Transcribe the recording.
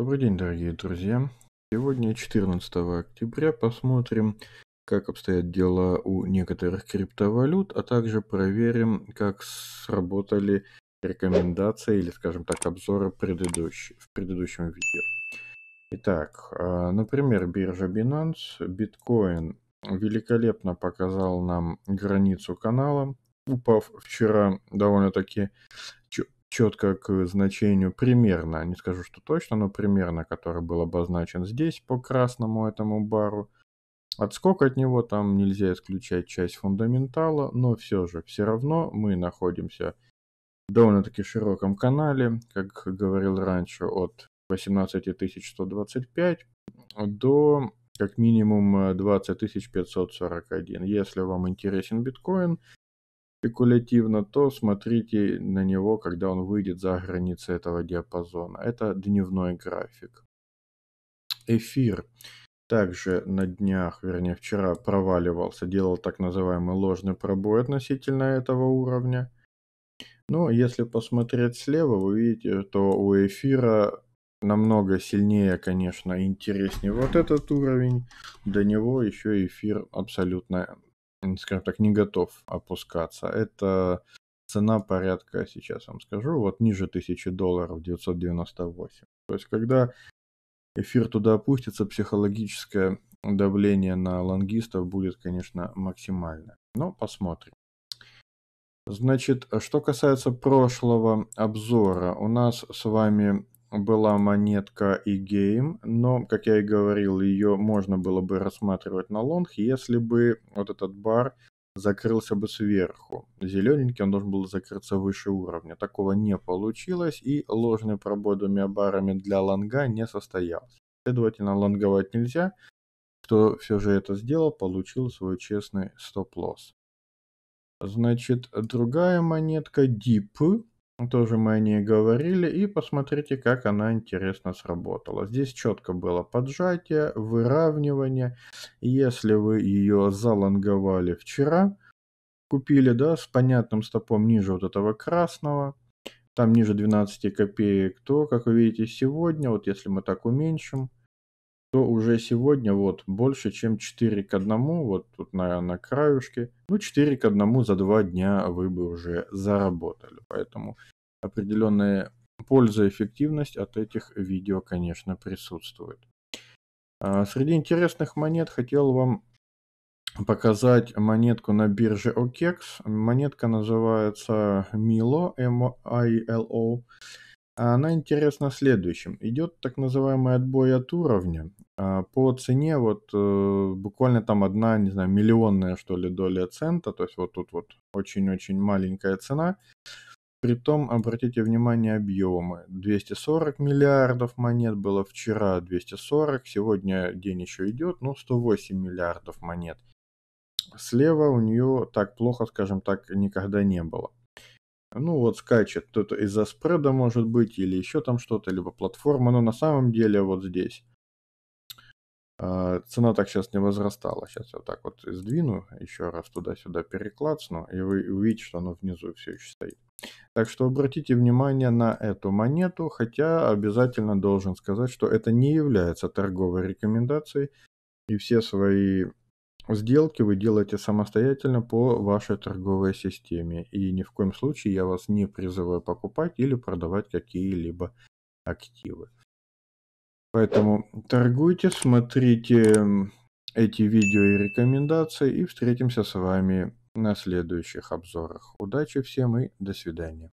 Добрый день, дорогие друзья. Сегодня 14 октября посмотрим, как обстоят дела у некоторых криптовалют, а также проверим, как сработали рекомендации или, скажем так, обзоры предыдущие, в предыдущем видео. Итак, а, например, биржа Binance, биткоин великолепно показал нам границу канала, упав вчера довольно-таки четко к значению примерно, не скажу, что точно, но примерно, который был обозначен здесь по красному этому бару. Отскок от него там нельзя исключать часть фундаментала, но все же, все равно мы находимся в довольно-таки широком канале, как говорил раньше, от 18125 до как минимум 20541. Если вам интересен биткоин, спекулятивно, то смотрите на него, когда он выйдет за границы этого диапазона. Это дневной график. Эфир также на днях, вернее вчера проваливался, делал так называемый ложный пробой относительно этого уровня. Но если посмотреть слева, вы видите, то у эфира намного сильнее, конечно, интереснее вот этот уровень. До него еще эфир абсолютно скажем так, не готов опускаться. Это цена порядка, сейчас вам скажу, вот ниже 1000 долларов, 998. То есть, когда эфир туда опустится, психологическое давление на лонгистов будет, конечно, максимальное. Но посмотрим. Значит, что касается прошлого обзора, у нас с вами была монетка и гейм, но, как я и говорил, ее можно было бы рассматривать на лонг, если бы вот этот бар закрылся бы сверху. Зелененький он должен был закрыться выше уровня. Такого не получилось, и ложный пробой двумя барами для лонга не состоялся. Следовательно, лонговать нельзя. Кто все же это сделал, получил свой честный стоп-лосс. Значит, другая монетка DIP тоже мы о ней говорили. И посмотрите, как она интересно сработала. Здесь четко было поджатие, выравнивание. Если вы ее залонговали вчера, купили, да, с понятным стопом ниже вот этого красного, там ниже 12 копеек, то, как вы видите, сегодня, вот если мы так уменьшим, то уже сегодня вот больше, чем 4 к 1, вот тут на, на краюшке, ну 4 к 1 за 2 дня вы бы уже заработали. Поэтому определенная польза и эффективность от этих видео, конечно, присутствует. А, среди интересных монет хотел вам показать монетку на бирже OKEX. Монетка называется Milo, M-I-L-O. А она интересна следующим. Идет так называемый отбой от уровня. А по цене вот э, буквально там одна, не знаю, миллионная что ли доля цента. То есть вот тут вот очень-очень маленькая цена. Притом, обратите внимание, объемы. 240 миллиардов монет было вчера 240, сегодня день еще идет, но 108 миллиардов монет. Слева у нее так плохо, скажем так, никогда не было ну вот скачет кто-то из-за спреда может быть или еще там что-то, либо платформа, но на самом деле вот здесь а, цена так сейчас не возрастала. Сейчас я вот так вот сдвину, еще раз туда-сюда переклацну, и вы увидите, что оно внизу все еще стоит. Так что обратите внимание на эту монету, хотя обязательно должен сказать, что это не является торговой рекомендацией, и все свои Сделки вы делаете самостоятельно по вашей торговой системе, и ни в коем случае я вас не призываю покупать или продавать какие-либо активы. Поэтому торгуйте, смотрите эм, эти видео и рекомендации, и встретимся с вами на следующих обзорах. Удачи всем и до свидания.